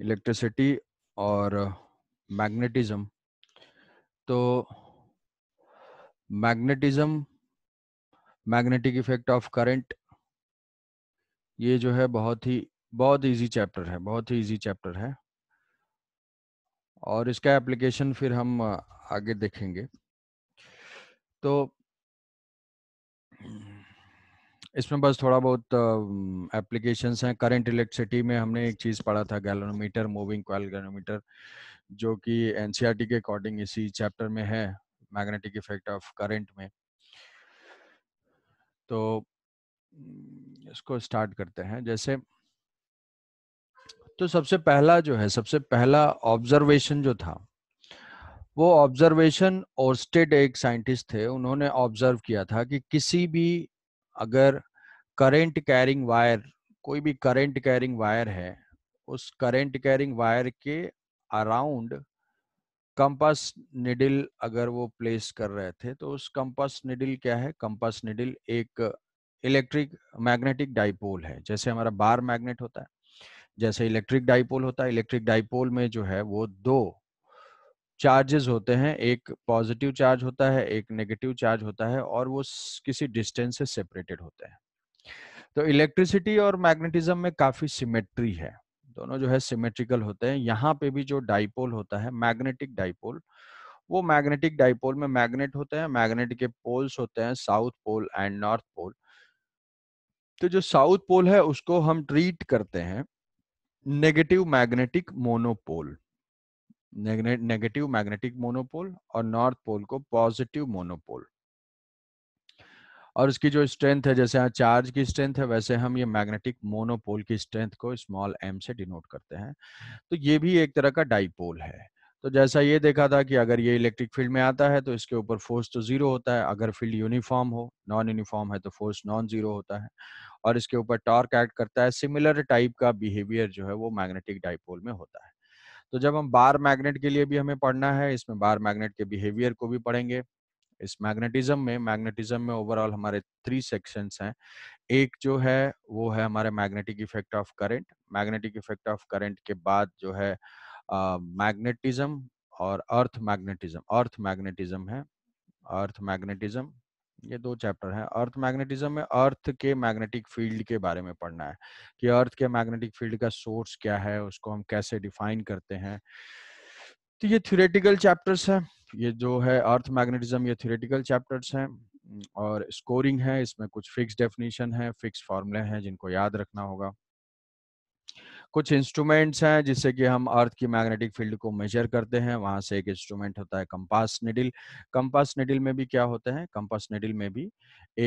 Electricity और magnetism तो magnetism magnetic effect of current ये जो है बहुत ही बहुत इजी चैप्टर है बहुत ही इजी चैप्टर है और इसका एप्लीकेशन फिर हम आगे देखेंगे तो इसमें बस थोड़ा बहुत एप्लीकेशन हैं करंट इलेक्ट्रिसिटी में हमने एक चीज़ पढ़ा था गैलोनोमीटर मूविंग क्वाल गैलोमीटर जो कि एनसीआरटी e के अकॉर्डिंग इसी चैप्टर में है मैग्नेटिक इफेक्ट ऑफ करंट में तो हम्म, इसको स्टार्ट करते हैं जैसे तो सबसे पहला जो है सबसे पहला ऑब्जर्वेशन जो था वो ऑब्जर्वेशन ओरस्टेड एक साइंटिस्ट थे उन्होंने ऑब्जर्व किया था कि किसी भी अगर करेंट कैरिंग वायर कोई भी करेंट कैरिंग वायर है उस करेंट कैरिंग वायर के अराउंड कंपास निडिल अगर वो प्लेस कर रहे थे तो उस कंपास निडिल क्या है कंपास निडिल एक इलेक्ट्रिक मैग्नेटिक डाइपोल है जैसे हमारा बार मैग्नेट होता है जैसे इलेक्ट्रिक डाइपोल होता है इलेक्ट्रिक डाइपोल में जो है वो दो चार्जेस होते हैं एक पॉजिटिव चार्ज होता है एक नेगेटिव चार्ज होता है और वो किसी डिस्टेंस से सेपरेटेड होते हैं तो इलेक्ट्रिसिटी और मैग्नेटिज्म में काफी सिमेट्री है दोनों जो है सिमेट्रिकल होते हैं यहाँ पे भी जो डाइपोल होता है मैग्नेटिक डाइपोल वो मैग्नेटिक डाइपोल में मैग्नेट होते हैं मैग्नेट के पोल्स होते हैं south pole and north pole तो जो साउथ पोल है उसको हम ट्रीट करते हैं negative magnetic monopole negative magnetic monopole और नॉर्थ पोल को पॉजिटिव मोनोपोल और इसकी जो स्ट्रेंथ है जैसे यहाँ चार्ज की स्ट्रेंथ है वैसे हम ये मैग्नेटिक मोनोपोल की स्ट्रेंथ को स्मॉल एम से डिनोट करते हैं तो ये भी एक तरह का डाइपोल है तो जैसा ये देखा था कि अगर ये इलेक्ट्रिक फील्ड में आता है तो इसके ऊपर फोर्स तो जीरो होता है अगर फील्ड यूनिफॉर्म हो नॉन यूनिफॉर्म है तो फोर्स नॉन जीरो होता है और इसके ऊपर टॉर्क एक्ट करता है सिमिलर टाइप का बिहेवियर जो है वो मैग्नेटिक डाइपोल में होता है तो जब हम बार मैग्नेट के लिए भी हमें पढ़ना है इसमें बार मैग्नेट के बिहेवियर को भी पढ़ेंगे इस मैग्नेटिज्म में मैग्नेटिज्म में ओवरऑल हमारे थ्री सेक्शन हैं एक जो है वो है हमारे magnetic effect of current magnetic effect of current के बाद जो है मैग्नेटिज्म और अर्थ मैग्नेटिज्म अर्थ मैग्नेटिज्म है अर्थ मैग्नेटिज्म ये दो चैप्टर हैं अर्थ मैग्नेटिज्म में अर्थ के मैग्नेटिक फील्ड के बारे में पढ़ना है कि अर्थ के मैग्नेटिक फील्ड का सोर्स क्या है उसको हम कैसे डिफाइन करते हैं तो ये थ्योरेटिकल चैप्टर्स हैं ये जो है अर्थ मैग्नेटिज्म ये थ्योरेटिकल चैप्टर्स हैं और स्कोरिंग है इसमें कुछ फिक्स डेफिनेशन है फिक्स फॉर्मूले हैं जिनको याद रखना होगा कुछ इंस्ट्रूमेंट्स हैं जिससे कि हम अर्थ की मैग्नेटिक फील्ड को मेजर करते हैं वहां से एक इंस्ट्रूमेंट होता है कंपास निडिल कंपास निडिल में भी क्या होता है कंपास निडिल में भी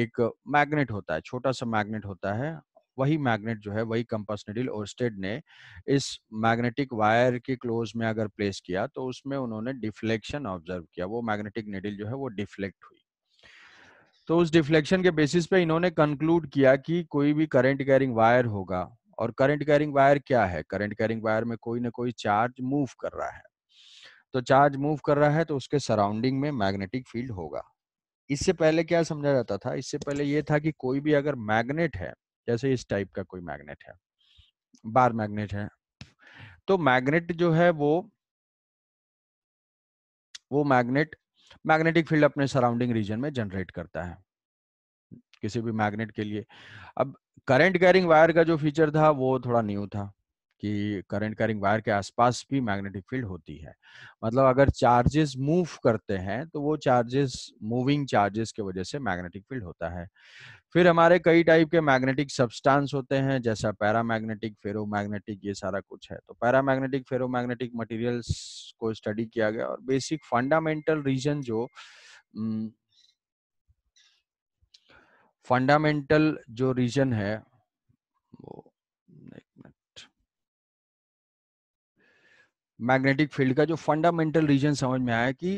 एक मैग्नेट होता है छोटा सा मैग्नेट होता है वही मैग्नेट जो है वही कंपास निडिल ओरस्टेड ने इस मैग्नेटिक वायर के क्लोज में अगर प्लेस किया तो उसमें उन्होंने डिफ्लेक्शन ऑब्जर्व किया वो मैग्नेटिक निडिल जो है वो डिफ्लेक्ट हुई तो उस डिफ्लेक्शन के बेसिस पे इन्होंने कंक्लूड किया कि कोई भी करंट कैरिंग वायर होगा और करंट कैरिंग वायर क्या है करंट कैरिंग वायर में कोई ना कोई चार्ज मूव कर रहा है तो चार्ज मूव कर रहा है तो उसके सराउंडिंग में मैग्नेटिक फील्ड होगा इससे पहले क्या समझा जाता था इससे पहले ये था कि कोई भी अगर मैग्नेट है जैसे इस टाइप का कोई मैग्नेट है बार मैग्नेट है तो मैग्नेट जो है वो वो मैग्नेट मैग्नेटिक फील्ड अपने सराउंडिंग रीजन में जनरेट करता है किसी भी मैग्नेट के लिए अब करंट कैरिंग वायर का जो फीचर था वो थोड़ा न्यू था कि करंट कैरिंग वायर के आसपास भी मैग्नेटिक फील्ड होती है मतलब अगर चार्जेस मूव करते हैं तो वो चार्जेस मूविंग चार्जेस के वजह से मैग्नेटिक फील्ड होता है फिर हमारे कई टाइप के मैग्नेटिक सब्सटेंस होते हैं जैसा पैरा मैग्नेटिक फेरो मैग्नेटिक ये सारा कुछ है तो para magnetic ferro magnetic materials को स्टडी किया गया और बेसिक फंडामेंटल रीजन जो फंडामेंटल जो रीजन है वो एक मिनट मैग्नेटिक फील्ड का जो फंडामेंटल रीजन समझ में आया कि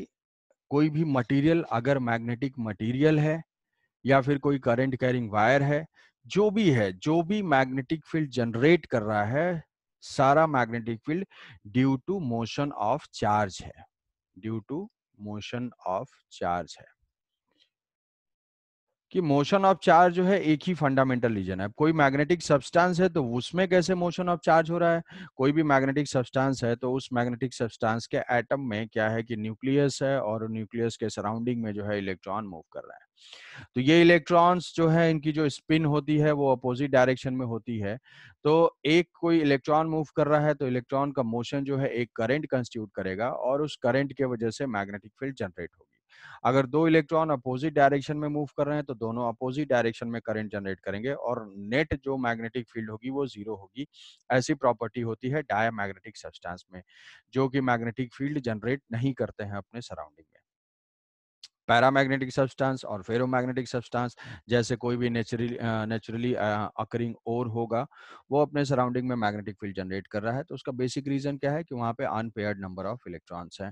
कोई भी मटेरियल अगर मैग्नेटिक मटेरियल है या फिर कोई करंट कैरिंग वायर है जो भी है जो भी मैग्नेटिक फील्ड जनरेट कर रहा है सारा magnetic field due to motion of charge है due to motion of charge है कि मोशन ऑफ चार्ज जो है एक ही फंडामेंटल रीजन है कोई मैग्नेटिक सब्सटेंस है तो उसमें कैसे मोशन ऑफ चार्ज हो रहा है कोई भी मैग्नेटिक सब्सटेंस है तो उस मैग्नेटिक सब्सटेंस के एटम में क्या है कि न्यूक्लियस है और न्यूक्लियस के सराउंडिंग में जो है इलेक्ट्रॉन मूव कर रहा है तो ये इलेक्ट्रॉन्स जो है इनकी जो स्पिन होती है वो अपोजिट डायरेक्शन में होती है तो एक कोई इलेक्ट्रॉन मूव कर रहा है तो इलेक्ट्रॉन का मोशन जो है एक करेंट कंस्टिट्यूट करेगा और उस करेंट के वजह से मैग्नेटिक फील्ड जनरेट होगा अगर दो इलेक्ट्रॉन अपोजिट डायरेक्शन में मूव कर रहे हैं तो दोनों अपोजिट डायरेक्शन में करंट जनरेट करेंगे और नेट जो मैग्नेटिक फील्ड होगी वो जीरो होगी ऐसी प्रॉपर्टी होती है मैग्नेटिक सब्सटेंस में जो कि मैग्नेटिक फील्ड जनरेट नहीं करते हैं अपने सराउंडिंग में पैरामैग्नेटिक सब्सटेंस और फेरोमैग्नेटिक सब्सटेंस जैसे कोई भी नेचुरली नेचुरली अकरिंग और होगा वो अपने सराउंडिंग में मैग्नेटिक फील्ड जनरेट कर रहा है तो उसका बेसिक रीजन क्या है कि वहाँ पे अनपेयर्ड नंबर ऑफ इलेक्ट्रॉन्स हैं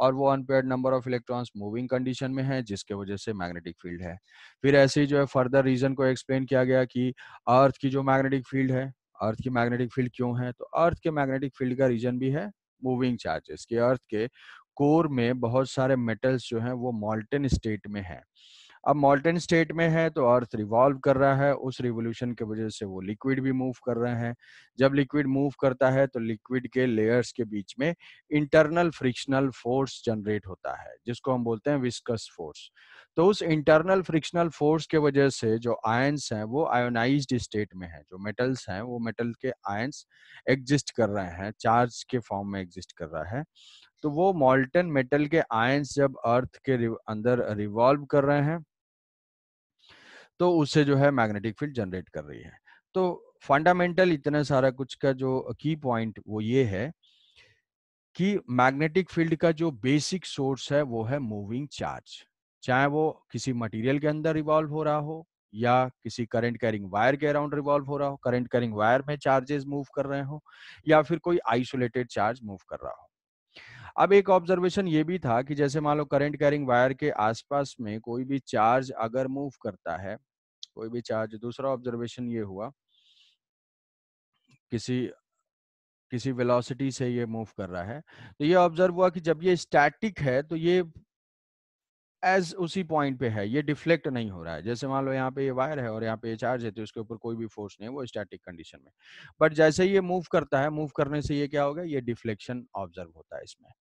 और वो unpaired number of electrons moving condition में है जिसके वजह से मैग्नेटिक फील्ड है फिर ऐसे ही जो है फर्दर रीजन को एक्सप्लेन किया गया कि अर्थ की जो मैग्नेटिक फील्ड है अर्थ की मैग्नेटिक फील्ड क्यों है तो अर्थ के मैग्नेटिक फील्ड का रीजन भी है मूविंग चार्जेस के अर्थ के कोर में बहुत सारे मेटल्स जो हैं वो मॉल्टन स्टेट में हैं अब मॉल्टन स्टेट में है तो अर्थ रिवॉल्व कर रहा है उस रिवोल्यूशन के वजह से वो लिक्विड भी मूव कर रहे हैं जब लिक्विड मूव करता है तो लिक्विड के लेयर्स के बीच में इंटरनल फ्रिक्शनल फोर्स जनरेट होता है जिसको हम बोलते हैं विस्कस फोर्स तो उस इंटरनल फ्रिक्शनल फोर्स के वजह से जो आयंस हैं वो आयोनाइज स्टेट में है जो मेटल्स हैं वो मेटल के आयंस एग्जिस्ट कर रहे हैं चार्ज के फॉर्म में एग्जिस्ट कर रहा है तो वो मॉल्टन मेटल के आयंस जब अर्थ के अंदर रिवॉल्व कर रहे हैं तो उससे जो है मैग्नेटिक फील्ड जनरेट कर रही है तो फंडामेंटल इतना सारा कुछ का जो की पॉइंट वो ये है कि मैग्नेटिक फील्ड का जो बेसिक सोर्स है वो है मूविंग चार्ज चाहे वो किसी मटेरियल के अंदर रिवॉल्व हो रहा हो या किसी करंट कैरिंग वायर के अराउंड रिवॉल्व हो रहा हो करंट कैरिंग वायर में चार्जेस मूव कर रहे हो या फिर कोई आइसोलेटेड चार्ज मूव कर रहा हो अब एक ऑब्जर्वेशन ये भी था कि जैसे मान लो करेंट कैरिंग वायर के आसपास में कोई भी चार्ज अगर मूव करता है कोई भी चार्ज दूसरा ऑब्जर्वेशन ये हुआ किसी किसी वेलोसिटी से ये मूव कर रहा है तो ये ऑब्जर्व हुआ कि जब ये स्टैटिक है तो ये एज उसी पॉइंट पे है ये डिफ्लेक्ट नहीं हो रहा है जैसे मान लो यहाँ पे ये वायर है और यहाँ पे ये चार्ज है तो इसके ऊपर कोई भी फोर्स नहीं है वो स्टैटिक कंडीशन में बट जैसे ये मूव करता है मूव करने से ये क्या होगा ये डिफ्लेक्शन ऑब्जर्व होता है इसमें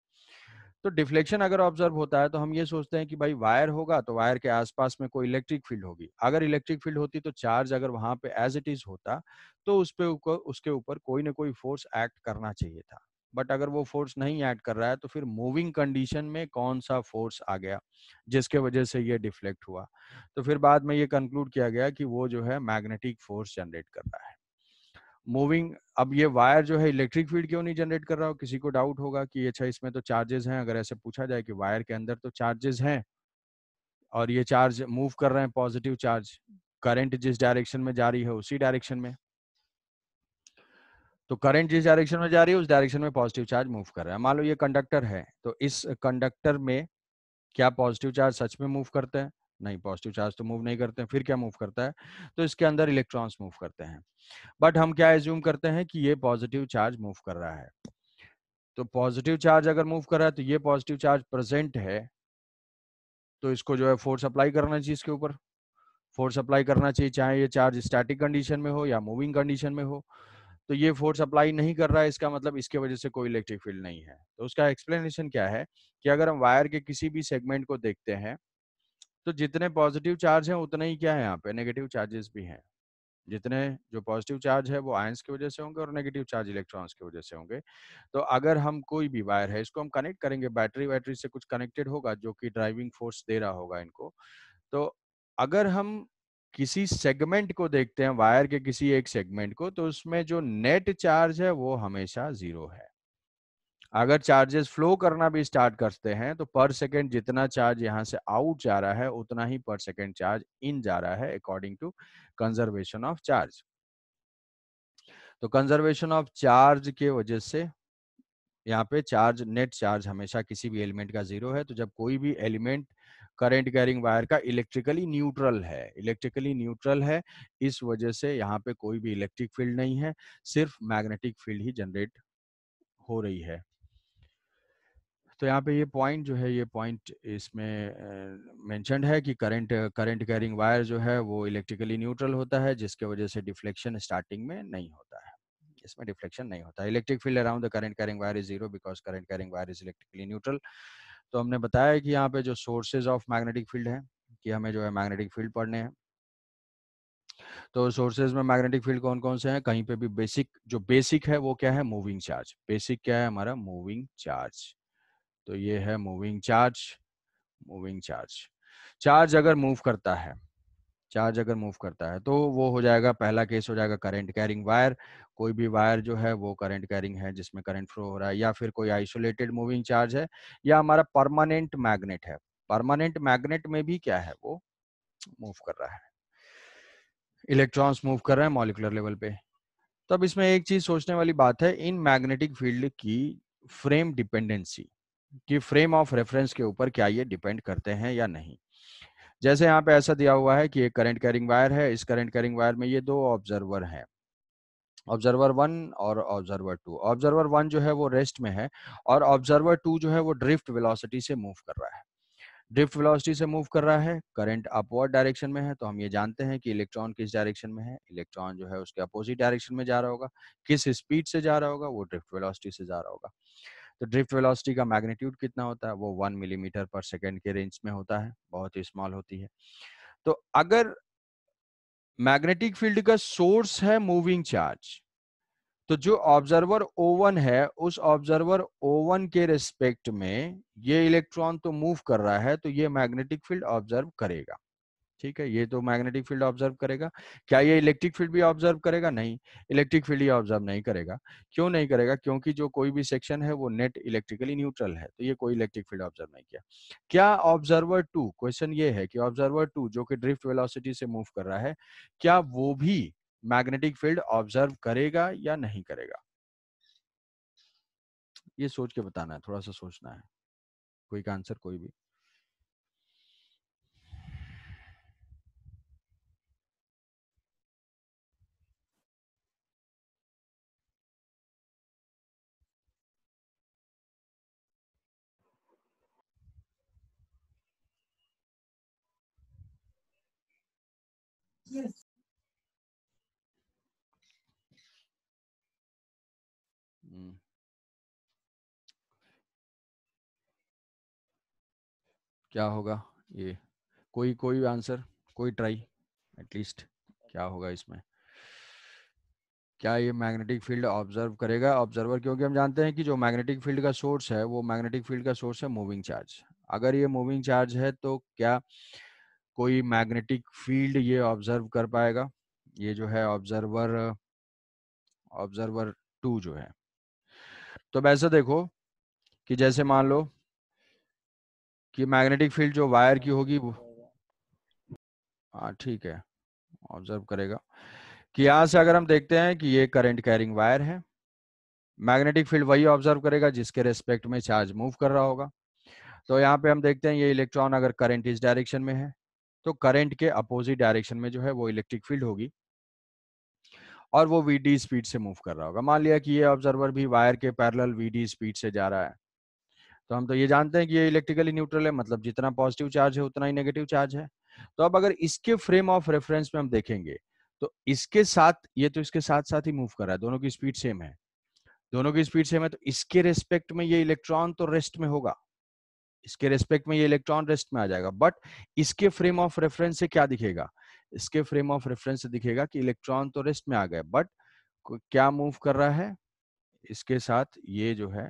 तो डिफ्लेक्शन अगर ऑब्जर्व होता है तो हम ये सोचते हैं कि भाई वायर होगा तो वायर के आसपास में कोई इलेक्ट्रिक फील्ड होगी अगर इलेक्ट्रिक फील्ड होती तो चार्ज अगर वहां पे एज इट इज होता तो उस पर उसके ऊपर कोई ना कोई फोर्स एक्ट करना चाहिए था बट अगर वो फोर्स नहीं ऐड कर रहा है तो फिर मूविंग कंडीशन में कौन सा फोर्स आ गया जिसके वजह से ये डिफ्लेक्ट हुआ तो फिर बाद में ये कंक्लूड किया गया कि वो जो है मैग्नेटिक फोर्स जनरेट कर रहा है मूविंग अब ये वायर जो है इलेक्ट्रिक फील्ड क्यों नहीं जनरेट कर रहा हो किसी को डाउट होगा कि अच्छा इसमें तो चार्जेस हैं अगर ऐसे पूछा जाए कि वायर के अंदर तो चार्जेस हैं और ये चार्ज मूव कर रहे हैं पॉजिटिव चार्ज करंट जिस डायरेक्शन में जा रही है उसी डायरेक्शन में तो करंट जिस डायरेक्शन में जा रही है उस डायरेक्शन में पॉजिटिव चार्ज मूव कर रहा है मान लो ये कंडक्टर है तो इस कंडक्टर में क्या पॉजिटिव चार्ज सच में मूव करते हैं नहीं पॉजिटिव चार्ज तो मूव नहीं करते हैं फिर क्या मूव करता है तो इसके अंदर इलेक्ट्रॉन्स मूव करते हैं बट हम क्या एज्यूम करते हैं कि ये पॉजिटिव चार्ज मूव कर रहा है तो पॉजिटिव चार्ज अगर मूव कर रहा है तो ये पॉजिटिव चार्ज प्रेजेंट है तो इसको जो है फोर्स अप्लाई करना चाहिए इसके ऊपर फोर्स अप्लाई करना चाहिए चाहे ये चार्ज स्टैटिक कंडीशन में हो या मूविंग कंडीशन में हो तो ये फोर्स अप्लाई नहीं कर रहा है इसका मतलब इसके वजह से कोई इलेक्ट्रिक फील्ड नहीं है तो उसका एक्सप्लेनेशन क्या है कि अगर हम वायर के किसी भी सेगमेंट को देखते हैं तो जितने पॉजिटिव चार्ज हैं उतने ही क्या है यहाँ पे नेगेटिव चार्जेस भी हैं जितने जो पॉजिटिव चार्ज है वो आयंस की वजह से होंगे और नेगेटिव चार्ज इलेक्ट्रॉन्स की वजह से होंगे तो अगर हम कोई भी वायर है इसको हम कनेक्ट करेंगे बैटरी वैटरी से कुछ कनेक्टेड होगा जो कि ड्राइविंग फोर्स दे रहा होगा इनको तो अगर हम किसी सेगमेंट को देखते हैं वायर के किसी एक सेगमेंट को तो उसमें जो नेट चार्ज है वो हमेशा जीरो है अगर चार्जेस फ्लो करना भी स्टार्ट करते हैं तो पर सेकेंड जितना चार्ज यहाँ से आउट जा रहा है उतना ही पर सेकेंड चार्ज इन जा रहा है according to conservation of charge तो कंजर्वेशन ऑफ चार्ज के वजह से यहाँ पे चार्ज नेट चार्ज हमेशा किसी भी एलिमेंट का जीरो है तो जब कोई भी एलिमेंट करंट कैरिंग वायर का इलेक्ट्रिकली न्यूट्रल है इलेक्ट्रिकली न्यूट्रल है इस वजह से यहाँ पे कोई भी इलेक्ट्रिक फील्ड नहीं है सिर्फ मैग्नेटिक फील्ड ही जनरेट हो रही है तो यहाँ पे ये पॉइंट जो है ये पॉइंट इसमें मेंशनड है कि करंट करंट कैरिंग वायर जो है वो इलेक्ट्रिकली न्यूट्रल होता है जिसके वजह से डिफ्लेक्शन स्टार्टिंग में नहीं होता है इसमें डिफ्लेक्शन नहीं होता electric field around the current carrying wire is zero because current carrying wire is electrically neutral तो हमने बताया कि यहाँ पे जो सोर्सेज ऑफ मैग्नेटिक फील्ड है कि हमें जो है मैग्नेटिक फील्ड पढ़ने हैं तो सोर्सेज में मैग्नेटिक फील्ड कौन कौन से हैं कहीं पे भी बेसिक जो बेसिक है वो क्या है मूविंग चार्ज बेसिक क्या है हमारा मूविंग चार्ज तो ये है moving charge moving charge charge अगर मूव करता है चार्ज अगर मूव करता है तो वो हो जाएगा पहला केस हो जाएगा करंट कैरिंग वायर कोई भी वायर जो है वो करंट कैरिंग है जिसमें करंट फ्लो हो रहा है या फिर कोई आइसोलेटेड मूविंग चार्ज है या हमारा परमानेंट मैग्नेट है परमानेंट मैग्नेट में भी क्या है वो मूव कर रहा है इलेक्ट्रॉन्स मूव कर रहे हैं मॉलिकुलर लेवल पे तो अब इसमें एक चीज सोचने वाली बात है इन मैग्नेटिक फील्ड की फ्रेम डिपेंडेंसी कि फ्रेम ऑफ रेफरेंस के ऊपर क्या ये डिपेंड करते हैं या नहीं जैसे यहाँ पे ऐसा दिया हुआ है कि एक करंट कैरिंग वायर है इस करंट कैरिंग वायर में ये दो ऑब्जर्वर हैं ऑब्जर्वर वन और ऑब्जर्वर टू ऑब्जर्वर वन जो है वो रेस्ट में है और ऑब्जर्वर टू जो है वो ड्रिफ्ट वेलोसिटी से मूव कर रहा है ड्रिफ्ट वेलोसिटी से मूव कर रहा है करंट अपवर्ड डायरेक्शन में है तो हम ये जानते हैं कि इलेक्ट्रॉन किस डायरेक्शन में है इलेक्ट्रॉन जो है उसके अपोजिट डायरेक्शन में जा रहा होगा किस स्पीड से जा रहा होगा वो ड्रिफ्ट वेलोसिटी से जा रहा होगा तो ड्रिफ्ट वेलोसिटी का मैग्नीट्यूड कितना होता है वो वन मिलीमीटर पर सेकेंड के रेंज में होता है बहुत ही स्मॉल होती है तो अगर मैग्नेटिक फील्ड का सोर्स है मूविंग चार्ज तो जो ऑब्जर्वर ओवन है उस ऑब्जर्वर ओवन के रिस्पेक्ट में ये इलेक्ट्रॉन तो मूव कर रहा है तो ये मैग्नेटिक फील्ड ऑब्जर्व करेगा ठीक है ये तो मैग्नेटिक फील्ड ऑब्जर्व करेगा क्या ये इलेक्ट्रिक फील्ड भी ऑब्जर्व करेगा नहीं इलेक्ट्रिक फील्ड ये ऑब्जर्व नहीं करेगा क्यों नहीं करेगा क्योंकि जो कोई भी सेक्शन है वो नेट इलेक्ट्रिकली न्यूट्रल है तो ये कोई इलेक्ट्रिक फील्ड ऑब्जर्व नहीं किया क्या ऑब्जर्वर टू क्वेश्चन ये है कि ऑब्जर्वर टू जो कि ड्रिफ्ट वेलोसिटी से मूव कर रहा है क्या वो भी मैग्नेटिक फील्ड ऑब्जर्व करेगा या नहीं करेगा ये सोच के बताना है थोड़ा सा सोचना है कोई का आंसर कोई भी क्या होगा ये कोई कोई आंसर कोई ट्राई एटलीस्ट क्या होगा इसमें क्या ये मैग्नेटिक फील्ड ऑब्जर्व करेगा ऑब्जर्वर क्योंकि हम जानते हैं कि जो मैग्नेटिक फील्ड का सोर्स है वो मैग्नेटिक फील्ड का सोर्स है मूविंग चार्ज अगर ये मूविंग चार्ज है तो क्या कोई मैग्नेटिक फील्ड ये ऑब्जर्व कर पाएगा ये जो है ऑब्जर्वर ऑब्जर्वर टू जो है तो वैसे देखो कि जैसे मान लो कि मैग्नेटिक फील्ड जो वायर की होगी वो हाँ ठीक है ऑब्जर्व करेगा कि यहां से अगर हम देखते हैं कि ये करंट कैरिंग वायर है मैग्नेटिक फील्ड वही ऑब्जर्व करेगा जिसके रेस्पेक्ट में चार्ज मूव कर रहा होगा तो यहाँ पे हम देखते हैं ये इलेक्ट्रॉन अगर करंट इस डायरेक्शन में है तो करंट के अपोजिट डायरेक्शन में जो है वो इलेक्ट्रिक फील्ड होगी और वो वी स्पीड से मूव कर रहा होगा मान लिया कि ये ऑब्जर्वर भी वायर के पैरल वी स्पीड से जा रहा है तो हम तो ये जानते हैं कि ये इलेक्ट्रिकली न्यूट्रल है मतलब जितना पॉजिटिव चार्ज है उतना ही नेगेटिव चार्ज है तो अब अगर इसके फ्रेम ऑफ रेफरेंस में हम देखेंगे तो इसके साथ ये तो इसके साथ साथ ही मूव कर रहा है दोनों की स्पीड सेम है दोनों की स्पीड सेम है तो इसके रेस्पेक्ट में ये इलेक्ट्रॉन तो रेस्ट में होगा इसके रेस्पेक्ट में ये इलेक्ट्रॉन रेस्ट में आ जाएगा बट इसके फ्रेम ऑफ रेफरेंस से क्या दिखेगा इसके फ्रेम ऑफ रेफरेंस से दिखेगा कि इलेक्ट्रॉन तो रेस्ट में आ गए बट क्या मूव कर रहा है इसके साथ ये जो है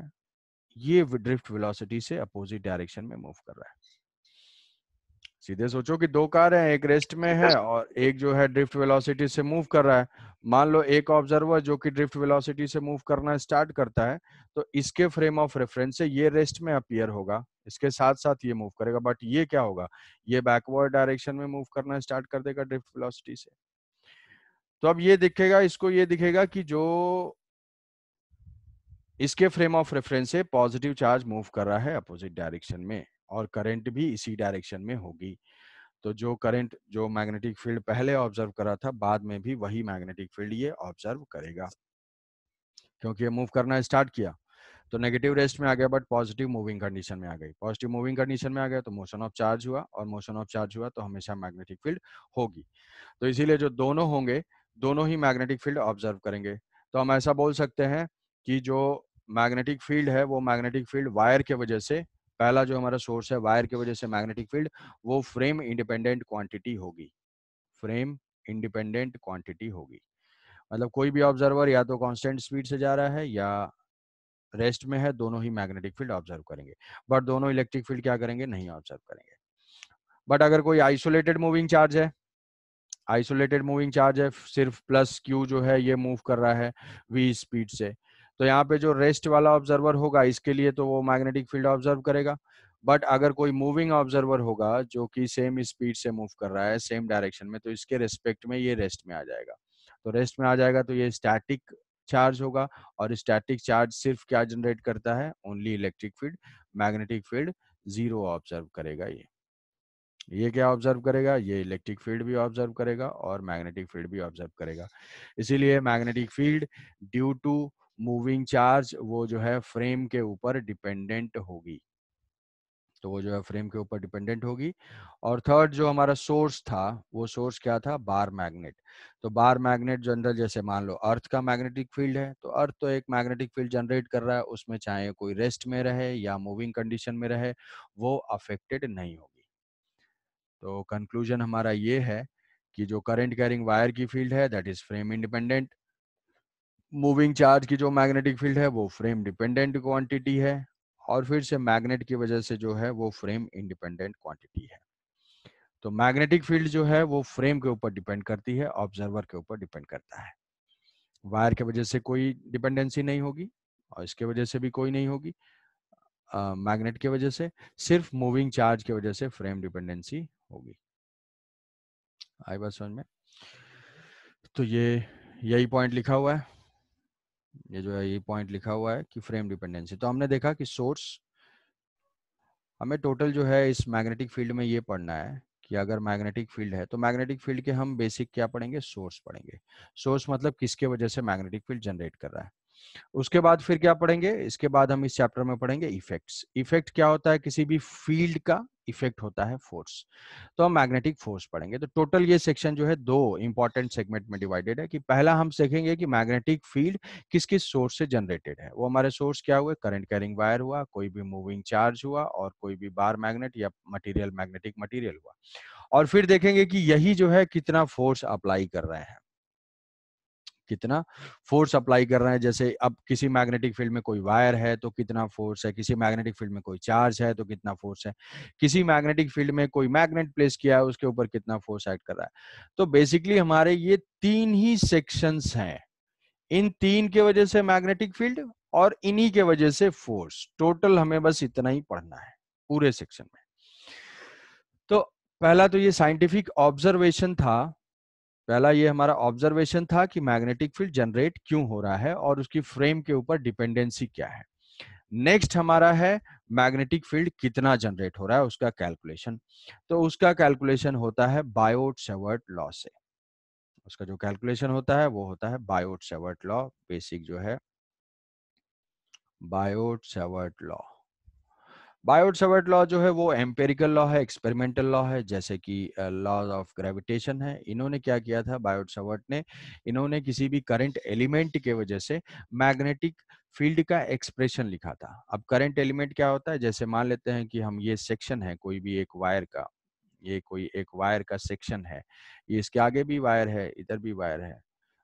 ये ड्रिफ्ट वेलोसिटी से अपोजिट डायरेक्शन में मूव कर रहा है सीधे सोचो कि दो कार हैं एक रेस्ट में है और एक जो है ड्रिफ्ट वेलोसिटी से मूव कर रहा है मान लो एक ऑब्जर्वर जो कि ड्रिफ्ट वेलोसिटी से मूव करना स्टार्ट करता है तो इसके फ्रेम ऑफ रेफरेंस से ये रेस्ट में अपियर होगा इसके साथ साथ ये मूव करेगा बट ये क्या होगा ये बैकवर्ड डायरेक्शन में मूव करना स्टार्ट कर देगा ड्रिफ्ट वेलोसिटी से तो अब ये दिखेगा इसको ये दिखेगा कि जो इसके फ्रेम ऑफ रेफरेंस से पॉजिटिव चार्ज मूव कर रहा है अपोजिट डायरेक्शन में और करंट भी इसी डायरेक्शन में होगी तो जो करंट जो मैग्नेटिक फील्ड पहले ऑब्जर्व कर रहा था बाद में भी वही मैग्नेटिक फील्ड ये ऑब्जर्व करेगा क्योंकि ये मूव करना स्टार्ट किया तो नेगेटिव रेस्ट में आ गया बट पॉजिटिव मूविंग कंडीशन में आ गई पॉजिटिव मूविंग कंडीशन में आ गया तो मोशन ऑफ चार्ज हुआ और मोशन ऑफ चार्ज हुआ तो हमेशा मैग्नेटिक फील्ड होगी तो इसीलिए जो दोनों होंगे दोनों ही मैग्नेटिक फील्ड ऑब्जर्व करेंगे तो हम ऐसा बोल सकते हैं कि जो मैग्नेटिक फील्ड है वो मैग्नेटिक फील्ड वायर के वजह से पहला जो हमारा सोर्स है वायर की वजह से मैग्नेटिक फील्ड वो फ्रेम इंडिपेंडेंट क्वांटिटी होगी फ्रेम इंडिपेंडेंट क्वांटिटी होगी मतलब कोई भी ऑब्जर्वर या तो कांस्टेंट स्पीड से जा रहा है या रेस्ट में है दोनों ही मैग्नेटिक फील्ड ऑब्जर्व करेंगे बट दोनों इलेक्ट्रिक फील्ड क्या करेंगे नहीं ऑब्जर्व करेंगे बट अगर कोई आइसोलेटेड मूविंग चार्ज है आइसोलेटेड मूविंग चार्ज है सिर्फ प्लस क्यू जो है ये मूव कर रहा है वी स्पीड से तो यहाँ पे जो रेस्ट वाला ऑब्जर्वर होगा इसके लिए तो वो मैग्नेटिक फील्ड ऑब्जर्व करेगा बट अगर कोई मूविंग ऑब्जर्वर होगा जो कि सेम स्पीड से मूव कर रहा है सेम डायरेक्शन में तो इसके रेस्पेक्ट में ये रेस्ट में आ जाएगा तो रेस्ट में आ जाएगा तो ये स्टैटिक चार्ज होगा और स्टैटिक चार्ज सिर्फ क्या जनरेट करता है only electric field magnetic field zero observe करेगा ये ये क्या ऑब्जर्व करेगा ये इलेक्ट्रिक फील्ड भी ऑब्जर्व करेगा और मैग्नेटिक फील्ड भी ऑब्जर्व करेगा इसीलिए magnetic field due to moving charge वो जो है फ्रेम के ऊपर डिपेंडेंट होगी तो वो जो है फ्रेम के ऊपर डिपेंडेंट होगी और थर्ड जो हमारा सोर्स था वो सोर्स क्या था बार मैग्नेट तो बार मैग्नेट जनरल जैसे मान लो अर्थ का मैग्नेटिक फील्ड है तो अर्थ तो एक मैग्नेटिक फील्ड जनरेट कर रहा है उसमें चाहे कोई रेस्ट में रहे या मूविंग कंडीशन में रहे वो अफेक्टेड नहीं होगी तो कंक्लूजन हमारा ये है कि जो करंट कैरिंग वायर की फील्ड है that is frame independent moving charge की जो मैग्नेटिक फील्ड है वो फ्रेम डिपेंडेंट क्वांटिटी है और फिर से मैग्नेट की वजह से जो है वो फ्रेम इंडिपेंडेंट क्वांटिटी है तो मैग्नेटिक फील्ड जो है वो फ्रेम के ऊपर डिपेंड करती है ऑब्जर्वर के ऊपर डिपेंड करता है वायर के वजह से कोई डिपेंडेंसी नहीं होगी और इसके वजह से भी कोई नहीं होगी मैग्नेट uh, के वजह से सिर्फ मूविंग चार्ज की वजह से फ्रेम डिपेंडेंसी होगी आई बात समझ में तो ये यही पॉइंट लिखा हुआ है ये जो है ये पॉइंट लिखा हुआ है कि फ्रेम डिपेंडेंसी तो हमने देखा कि सोर्स हमें टोटल जो है इस मैग्नेटिक फील्ड में ये पढ़ना है कि अगर मैग्नेटिक फील्ड है तो मैग्नेटिक फील्ड के हम बेसिक क्या पढ़ेंगे सोर्स पढ़ेंगे सोर्स मतलब किसके वजह से मैग्नेटिक फील्ड जनरेट कर रहा है उसके बाद फिर क्या पढ़ेंगे इसके बाद हम इस चैप्टर में पढ़ेंगे इफेक्ट्स इफेक्ट क्या होता है किसी भी फील्ड का इफेक्ट होता है फोर्स तो हम मैग्नेटिक फोर्स पढ़ेंगे तो टोटल ये सेक्शन जो है दो इंपॉर्टेंट सेगमेंट में डिवाइडेड है कि पहला हम सीखेंगे कि मैग्नेटिक फील्ड किस किस सोर्स से जनरेटेड है वो हमारे सोर्स क्या हुए करंट कैरिंग वायर हुआ कोई भी मूविंग चार्ज हुआ और कोई भी बार मैग्नेट या मटीरियल मैग्नेटिक मटीरियल हुआ और फिर देखेंगे कि यही जो है कितना फोर्स अप्लाई कर रहे हैं कितना फोर्स अप्लाई कर रहे हैं जैसे अब किसी मैग्नेटिक फील्ड में कोई वायर है तो कितना फोर्स है किसी मैग्नेटिक फील्ड में कोई चार्ज है तो कितना फोर्स है किसी मैग्नेटिक फील्ड में कोई मैग्नेट प्लेस किया है उसके ऊपर कितना फोर्स एक्ट कर रहा है तो बेसिकली हमारे ये तीन ही सेक्शंस हैं इन तीन के वजह से मैग्नेटिक फील्ड और इन्हीं के वजह से फोर्स टोटल हमें बस इतना ही पढ़ना है पूरे सेक्शन में तो पहला तो ये साइंटिफिक ऑब्जर्वेशन था पहला ये हमारा ऑब्जर्वेशन था कि मैग्नेटिक फील्ड जनरेट क्यों हो रहा है और उसकी फ्रेम के ऊपर डिपेंडेंसी क्या है नेक्स्ट हमारा है मैग्नेटिक फील्ड कितना जनरेट हो रहा है उसका कैलकुलेशन तो उसका कैलकुलेशन होता है बायोट सेवर्ट लॉ से उसका जो कैलकुलेशन होता है वो होता है बायोट सेवर्ट लॉ बेसिक जो है Biot Savart law Biot Savart law जो है वो एम्पेरिकल लॉ है एक्सपेरिमेंटल लॉ है जैसे कि लॉज ऑफ ग्रेविटेशन है इन्होंने क्या किया था बायोट सवर्ट ने इन्होंने किसी भी करंट एलिमेंट के वजह से मैग्नेटिक फील्ड का एक्सप्रेशन लिखा था अब करंट एलिमेंट क्या होता है जैसे मान लेते हैं कि हम ये सेक्शन है कोई भी एक वायर का ये कोई एक वायर का सेक्शन है ये इसके आगे भी वायर है इधर भी वायर है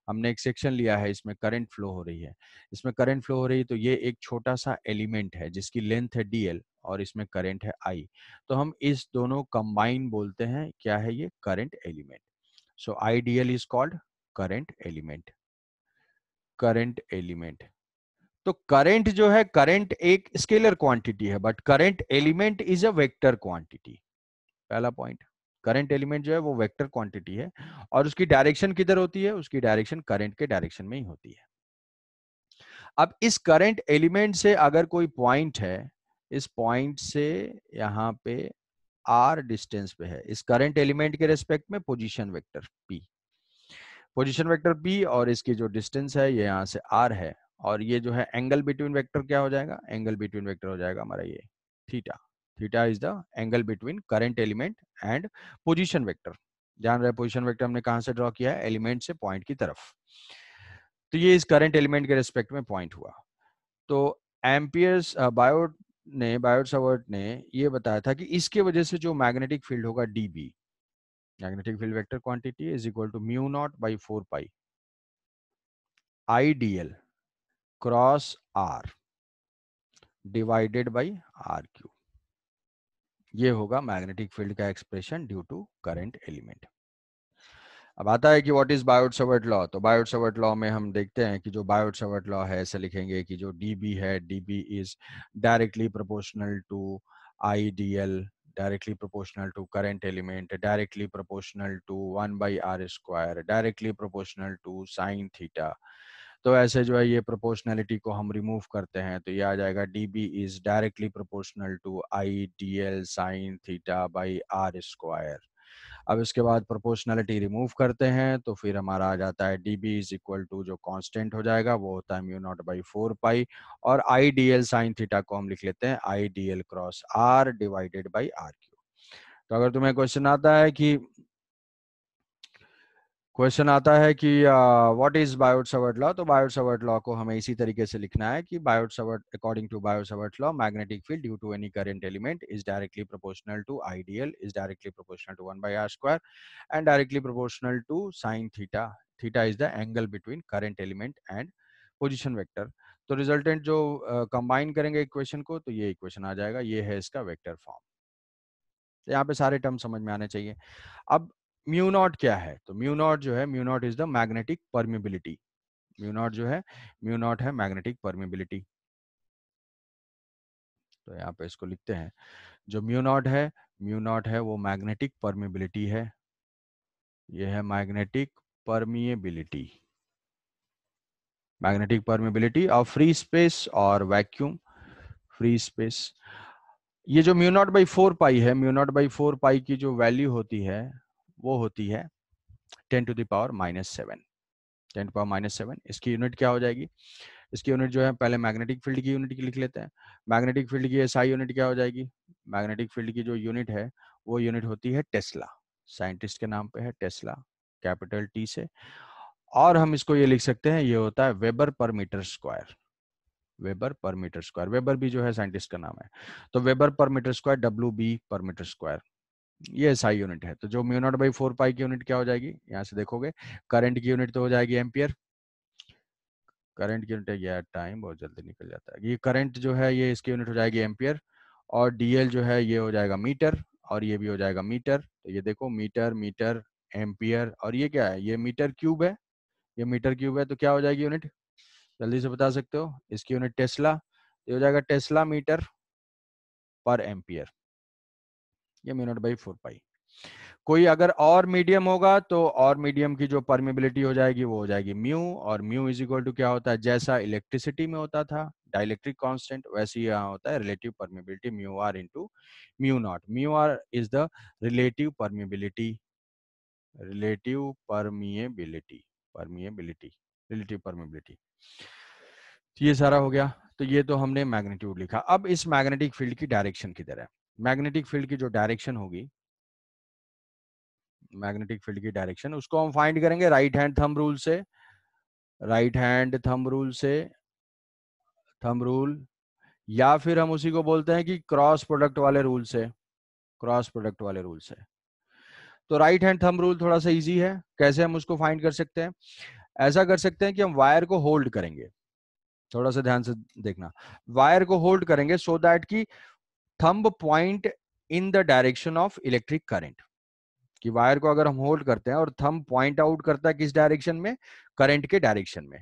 हमने एक सेक्शन लिया है इसमें करंट फ्लो हो रही है इसमें करंट फ्लो हो रही है तो ये एक छोटा सा एलिमेंट है जिसकी लेंथ है डीएल और इसमें करंट है आई तो हम इस दोनों कंबाइन बोलते हैं क्या है ये current element so I D L is called current element current element तो करंट जो है करंट एक स्केलर क्वांटिटी है but current element is a vector quantity पहला पॉइंट करंट एलिमेंट जो है वो वेक्टर क्वांटिटी है और उसकी डायरेक्शन किधर होती है उसकी डायरेक्शन करंट के डायरेक्शन में ही होती है अब इस करंट एलिमेंट से अगर कोई पॉइंट है इस पॉइंट से यहां पे आर डिस्टेंस पे है इस करंट एलिमेंट के रेस्पेक्ट में position vector P position vector P और इसकी जो डिस्टेंस है ये यह से आर है और ये जो है एंगल बिटवीन वेक्टर क्या हो जाएगा एंगल बिटवीन वेक्टर हो जाएगा हमारा ये theta theta is the angle between current element and position vector जान रहे पोजिशन वेक्टर हमने कहा से ड्रॉ किया है एलिमेंट से पॉइंट की तरफ तो ये इस करंट एलिमेंट के रेस्पेक्ट में पॉइंट हुआ तो एम्पियर्स बायोट ने बायोट सवर्ट ने ये बताया था कि इसके वजह से जो मैग्नेटिक फील्ड होगा dB magnetic field vector quantity is equal to mu naught by four pi I D L cross R divided by R cube ये होगा मैग्नेटिक फील्ड का expression due to current element अब आता है कि what is Biot Savart law तो Biot Savart law में हम देखते हैं कि जो बायोट सवर्ट लॉ है ऐसे लिखेंगे कि जो डीबी है dB is directly proportional to IDL directly proportional to current element directly proportional to 1 by r square directly proportional to sine theta तो ऐसे जो है ये प्रोपोर्शनैलिटी को हम रिमूव करते हैं तो ये आ जाएगा D B is directly proportional to I D L sine theta by R square अब इसके बाद प्रोपोर्शनैलिटी रिमूव करते हैं तो फिर हमारा आ जाता है D B is equal to जो कांस्टेंट हो जाएगा वो होता है mu naught by four pi और I D L sine theta को हम लिख लेते हैं I D L cross R divided by R cube तो अगर तुम्हें क्वेश्चन आता है कि क्वेश्चन आता है कि what is Biot Savart law तो बायोट सवर्ट लॉ को हमें इसी तरीके से लिखना है कि Biot Savart according to Biot Savart law magnetic field due to any current element is directly proportional to IDL is directly proportional to one by R square and directly proportional to sine theta theta is the angle between current element and position vector तो resultant जो combine uh, करेंगे equation को तो ये equation आ जाएगा ये है इसका वैक्टर फॉर्म तो यहाँ पे सारे टर्म समझ में आने चाहिए अब म्यू नॉट क्या है तो म्यू नॉट जो है mu naught is the magnetic permeability mu naught जो है म्यू नॉट है मैग्नेटिक परमिबिलिटी तो यहाँ पे इसको लिखते हैं जो म्यू नॉट है म्यू नॉट है वो मैग्नेटिक परमिबिलिटी है यह है magnetic permeability magnetic permeability of free space और वैक्यूम फ्री स्पेस ये जो mu naught by four pi है mu naught by four pi की जो वैल्यू होती है वो होती है ten to power minus seven ten to power minus seven इसकी यूनिट क्या हो जाएगी इसकी यूनिट जो है पहले मैग्नेटिक फील्ड की यूनिट की लिख लेते हैं मैग्नेटिक फील्ड की एसआई यूनिट क्या हो जाएगी मैग्नेटिक फील्ड की जो यूनिट है वो यूनिट होती है टेस्ला साइंटिस्ट के नाम पे है टेस्ला कैपिटल टी से और हम इसको ये लिख सकते हैं ये होता है weber per metre square weber per metre square weber भी जो है साइंटिस्ट का नाम है तो weber per metre square W B per metre square ये एस आई यूनिट है तो जो mu naught by four pi की यूनिट क्या हो जाएगी यहाँ से देखोगे करंट की यूनिट तो हो जाएगी एम्पियर करंट की यूनिट है यार टाइम बहुत जल्दी निकल जाता है ये करंट जो है ये इसकी यूनिट हो जाएगी एम्पियर और डीएल जो है ये हो जाएगा मीटर और ये भी हो जाएगा मीटर तो ये देखो मीटर मीटर एम्पियर और ये क्या है ये मीटर क्यूब है ये मीटर क्यूब है तो क्या हो जाएगी यूनिट जल्दी से बता सकते हो इसकी यूनिट टेस्ला ये हो जाएगा टेस्ला मीटर पर एम्पियर या mu naught by four pi कोई अगर और मीडियम होगा तो और मीडियम की जो परमिबिलिटी हो जाएगी वो हो जाएगी म्यू और म्यू इज इक्वल टू क्या होता है जैसा इलेक्ट्रिसिटी में होता था डायलेक्ट्रिक कांस्टेंट वैसे ही यहाँ होता है relative permeability mu R into mu naught mu R is the relative permeability relative permeability permeability relative permeability ये सारा हो गया तो ये तो हमने मैग्नेट्यूड लिखा अब इस मैग्नेटिक फील्ड की डायरेक्शन किधर है मैग्नेटिक फील्ड की जो डायरेक्शन होगी मैग्नेटिक फील्ड की डायरेक्शन उसको हम फाइंड करेंगे राइट हैंड थंब रूल से राइट हैंड थंब रूल से थंब रूल या फिर हम उसी को बोलते हैं कि क्रॉस प्रोडक्ट वाले रूल से क्रॉस प्रोडक्ट वाले रूल से तो राइट हैंड थंब रूल थोड़ा सा इजी है कैसे हम उसको फाइंड कर सकते हैं ऐसा कर सकते हैं कि हम वायर को होल्ड करेंगे थोड़ा सा ध्यान से देखना वायर को होल्ड करेंगे सो so दैट की thumb point in the direction of electric current कि वायर को अगर हम होल्ड करते हैं और थंब पॉइंट आउट करता है किस डायरेक्शन में करंट के डायरेक्शन में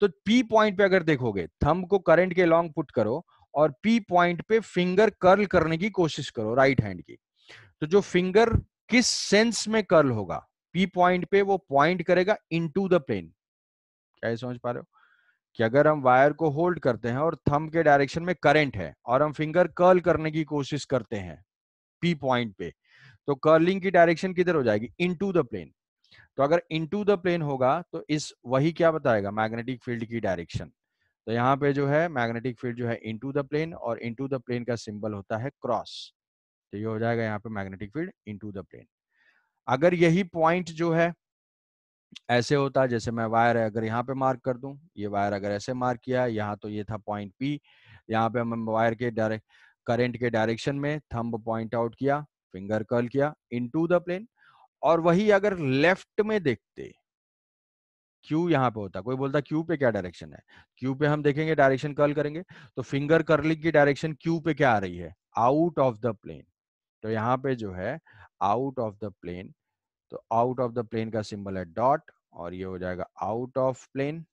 तो पी पॉइंट पे अगर देखोगे थंब को करंट के लॉन्ग पुट करो और पी पॉइंट पे फिंगर कर्ल करने की कोशिश करो राइट right हैंड की तो जो फिंगर किस सेंस में कर्ल होगा पी पॉइंट पे वो पॉइंट करेगा इनटू द प्लेन क्या समझ पा रहे हो कि अगर हम वायर को होल्ड करते हैं और थंब के डायरेक्शन में करंट है और हम फिंगर कर्ल करने की कोशिश करते हैं पी पॉइंट पे तो कर्लिंग की डायरेक्शन किधर हो जाएगी इनटू द प्लेन तो अगर इनटू द प्लेन होगा तो इस वही क्या बताएगा मैग्नेटिक फील्ड की डायरेक्शन तो यहाँ पे जो है मैग्नेटिक फील्ड जो है इंटू द प्लेन और इंटू द प्लेन का सिंबल होता है क्रॉस तो ये हो जाएगा यहाँ पे magnetic field into the plane अगर यही पॉइंट जो है ऐसे होता है जैसे मैं वायर अगर यहाँ पे मार्क कर दूं ये वायर अगर ऐसे मार्क किया यहाँ तो ये था पॉइंट पी यहाँ पे हम वायर के डायरेक्ट करंट के डायरेक्शन में थंब पॉइंट आउट किया फिंगर कर्ल किया इनटू द प्लेन और वही अगर लेफ्ट में देखते क्यू यहाँ पे होता कोई बोलता क्यू पे क्या डायरेक्शन है क्यू पे हम देखेंगे डायरेक्शन कर्ल करेंगे तो फिंगर कर्लिंग की डायरेक्शन क्यू पे क्या आ रही है आउट ऑफ द प्लेन तो यहाँ पे जो है आउट ऑफ द प्लेन तो आउट ऑफ द प्लेन का सिंबल है डॉट और ये हो जाएगा आउट ऑफ प्लेन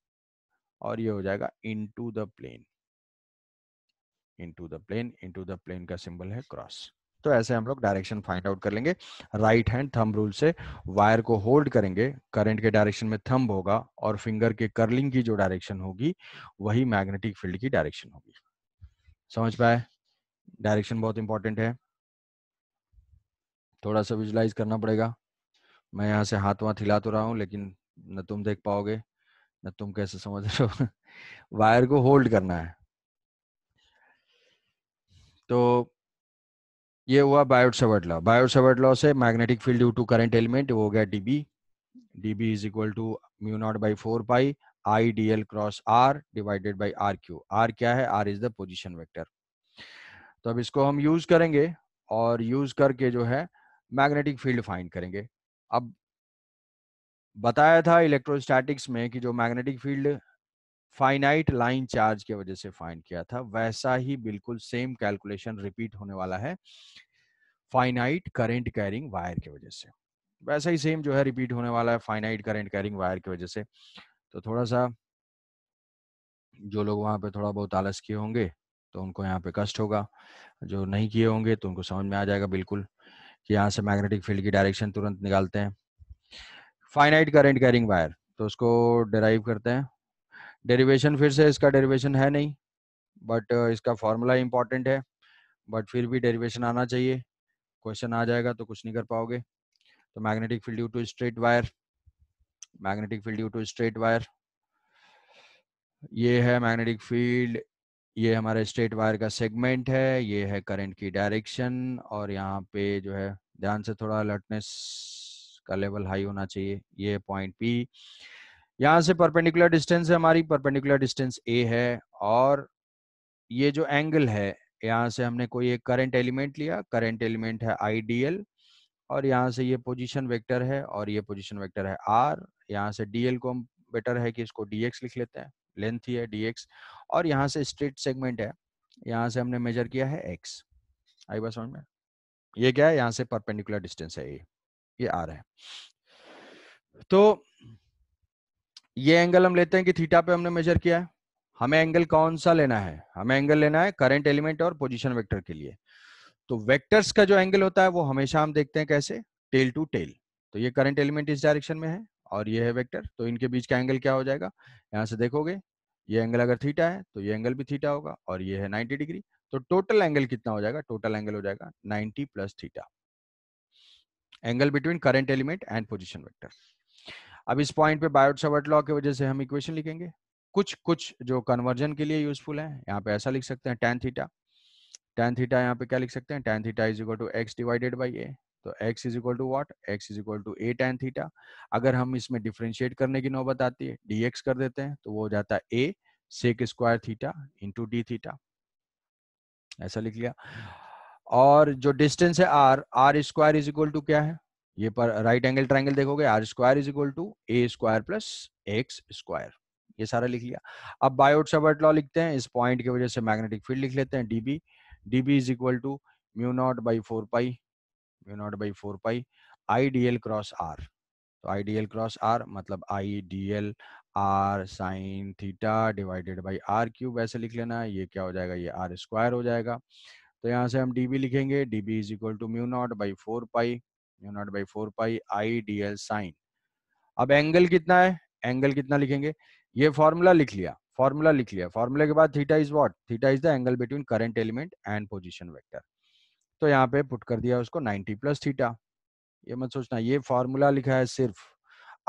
और ये हो जाएगा into the plane into the plane into the plane का सिंबल है क्रॉस तो ऐसे हम लोग डायरेक्शन फाइंड आउट कर लेंगे राइट हैंड थंब रूल से वायर को होल्ड करेंगे करंट के डायरेक्शन में थंब होगा और फिंगर के कर्लिंग की जो डायरेक्शन होगी वही मैग्नेटिक फील्ड की डायरेक्शन होगी समझ पाए डायरेक्शन बहुत इंपॉर्टेंट है थोड़ा सा विजुलाइज करना पड़ेगा मैं यहाँ से हाथ वहां हिला तो रहा हूँ लेकिन न तुम देख पाओगे न तुम कैसे समझ रहे हो वायर को होल्ड करना है तो ये हुआ Biot Savart law Biot Savart law से magnetic field due to current element वो हो गया dB dB is equal to mu naught by four pi I D L cross R divided by R Q R क्या है R is the position vector तो अब इसको हम use करेंगे और यूज करके जो है मैग्नेटिक फील्ड फाइंड करेंगे अब बताया था इलेक्ट्रोस्टैटिक्स में कि जो magnetic field finite line charge की वजह से फाइंड किया था वैसा ही बिल्कुल सेम कैलकुलेशन रिपीट होने वाला है फाइनाइट करंट कैरिंग वायर की वजह से वैसा ही सेम जो है रिपीट होने वाला है फाइनाइट करंट कैरिंग वायर की वजह से तो थोड़ा सा जो लोग वहां पे थोड़ा बहुत आलस किए होंगे तो उनको यहाँ पे कष्ट होगा जो नहीं किए होंगे तो उनको समझ में आ जाएगा बिल्कुल कि यहाँ से मैग्नेटिक फील्ड की डायरेक्शन तुरंत निकालते हैं फाइनाइट करंट कैरिंग वायर तो उसको डेराइव करते हैं डेरिवेशन फिर से इसका डेरिवेशन है नहीं बट uh, इसका फॉर्मूला इंपॉर्टेंट है बट फिर भी डेरिवेशन आना चाहिए क्वेश्चन आ जाएगा तो कुछ नहीं कर पाओगे तो magnetic field due to straight wire magnetic field due to straight wire ये है मैग्नेटिक फील्ड ये हमारे स्ट्रेट वायर का सेगमेंट है ये है करंट की डायरेक्शन और यहाँ पे जो है ध्यान से थोड़ा अलर्टनेस का लेवल हाई होना चाहिए ये पॉइंट पी यहाँ से परपेंडिकुलर डिस्टेंस है हमारी परपेंडिकुलर डिस्टेंस ए है और ये जो एंगल है यहाँ से हमने कोई एक करंट एलिमेंट लिया करंट एलिमेंट है आई और यहाँ से ये पोजीशन वेक्टर है और ये पोजीशन वेक्टर है आर यहाँ से डीएल को हम बेटर है कि इसको डीएक्स लिख लेते हैं लेंथ ही है डी एक्स और यहाँ से स्ट्रेट सेगमेंट है यहाँ से हमने मेजर किया है एक्स आई बात समझ में ये क्या है यहाँ से परपेंडिकुलर डिस्टेंस है ये ये आ रहा है तो ये एंगल हम लेते हैं कि थीटा पे हमने मेजर किया है हमें एंगल कौन सा लेना है हमें एंगल लेना है करंट एलिमेंट और पोजीशन वेक्टर के लिए तो वेक्टर्स का जो एंगल होता है वो हमेशा हम देखते हैं कैसे टेल टू टेल तो ये करंट एलिमेंट इस डायरेक्शन में है और ये है वेक्टर तो इनके बीच का एंगल क्या हो जाएगा यहाँ से देखोगे ये एंगल अगर थीटा है तो ये एंगल भी थीटा होगा और ये है 90 डिग्री तो टोटल एंगल कितना हो जाएगा टोटल एंगल हो जाएगा 90 plus theta angle between current element and position vector अब इस पॉइंट पे बायोट सवर्ट लॉ की वजह से हम इक्वेशन लिखेंगे कुछ कुछ जो कन्वर्जन के लिए यूजफुल है यहाँ पे ऐसा लिख सकते हैं टेन थीटा टेन थीटा यहाँ पे क्या लिख सकते हैं tan theta is equal to X divided by A तो x is equal to what X is equal to A tan theta अगर हम इसमें डिफ्रेंशिएट करने की नौबत आती है dx कर देते हैं तो वो हो जाता है A sec square theta into D theta ऐसा लिख लिया और जो डिस्टेंस है r r square is equal to क्या है ये पर राइट एंगल ट्राइंगल देखोगे R square is equal to A square plus X square ये सारा लिख लिया अब बायोट सबर्ट लॉ लिखते हैं इस पॉइंट की वजह से मैग्नेटिक फील्ड लिख लेते हैं dB dB is equal to mu naught by four pi mu naught by four pi I D L cross R तो I D L cross R मतलब I D L R sine theta divided by R cube ऐसे लिख लेना ये क्या हो जाएगा ये आर स्क्वायर हो जाएगा तो यहाँ से हम डी बी लिखेंगे D B is equal to mu naught by four pi mu naught by four pi I D L sine अब एंगल कितना है एंगल कितना लिखेंगे ये फॉर्मूला लिख लिया फॉर्मूला लिख लिया फॉर्मूला के बाद theta is what theta is the angle between current element and position vector तो यहाँ पे पुट कर दिया उसको 90 प्लस थीटा ये मत सोचना ये फॉर्मूला लिखा है सिर्फ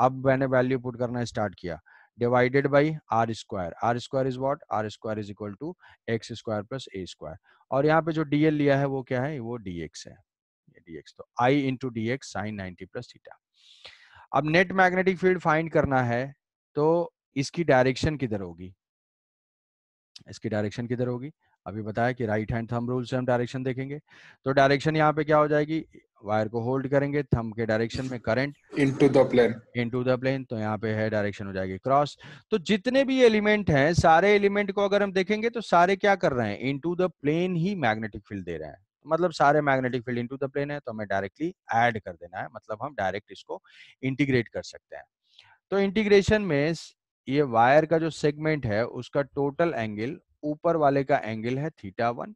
अब मैंने वैल्यू पुट करना स्टार्ट किया divided by R square R square is what R square is equal to X square plus A square और यहाँ पे जो डी एल लिया है वो क्या है वो डी एक्स है dx तो i into dx sin 90 plus theta. अब नेट मैग्नेटिक फील्ड फाइंड करना है तो इसकी डायरेक्शन किधर होगी इसकी डायरेक्शन किधर होगी अभी बताया कि राइट हैंड थम रूल से हम डायरेक्शन देखेंगे तो डायरेक्शन यहाँ पे क्या हो जाएगी वायर को होल्ड करेंगे थम के डायरेक्शन में current into the plane into the plane तो यहाँ पे है डायरेक्शन हो जाएगी क्रॉस तो जितने भी एलिमेंट हैं सारे एलिमेंट को अगर हम देखेंगे तो सारे क्या कर रहे हैं इनटू द प्लेन ही मैग्नेटिक फील्ड दे रहे हैं मतलब सारे magnetic field into the plane है तो हमें डायरेक्टली एड कर देना है मतलब हम डायरेक्ट इसको इंटीग्रेट कर सकते हैं तो इंटीग्रेशन में ये वायर का जो सेगमेंट है उसका टोटल एंगल ऊपर वाले का एंगल है थीटा वन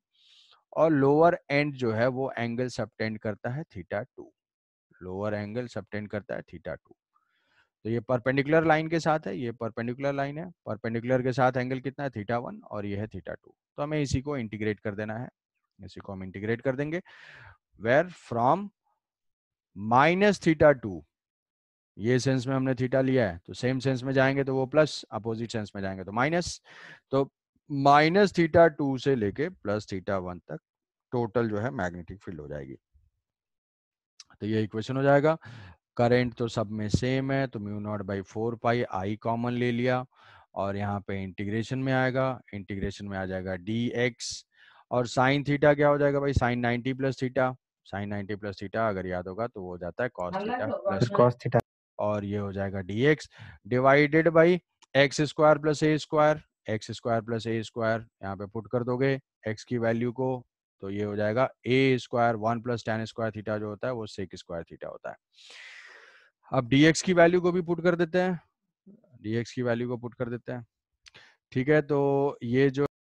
और लोअर एंड जो है वो एंगल सबटेंड करता है theta two lower angle subtend करता है थीटा टू तो ये परपेंडिकुलर लाइन के साथ है ये परपेंडिकुलर लाइन है परपेंडिकुलर के साथ एंगल कितना है थीटा वन और ये है थीटा टू तो हमें इसी को इंटीग्रेट कर देना है इसी को हम इंटीग्रेट कर देंगे where from minus theta two ये सेंस में हमने थीटा लिया है तो सेम सेंस में जाएंगे तो वो प्लस अपोजिट सेंस में जाएंगे तो माइनस तो माइनस थीटा टू से लेके प्लस थीटा वन तक टोटल जो है मैग्नेटिक फील्ड हो जाएगी तो ये इक्वेशन हो जाएगा करंट तो सब में सेम है तो mu naught by four pi I common ले लिया और यहाँ पे इंटीग्रेशन में आएगा इंटीग्रेशन में आ जाएगा डी एक्स और साइन थीटा क्या हो जाएगा भाई sine ninety plus theta sine ninety plus theta अगर याद होगा तो वो हो जाता है cos theta plus cos theta और ये हो जाएगा D X divided by X square plus A square X square plus A square यहाँ पे पुट कर दोगे एक्स की वैल्यू को तो ये हो जाएगा A square one plus tan square theta जो होता है वो सेक स्क्वायर थीटा होता है अब डीएक्स की वैल्यू को भी पुट कर देते हैं डीएक्स की वैल्यू को पुट कर देते हैं ठीक है तो ये जो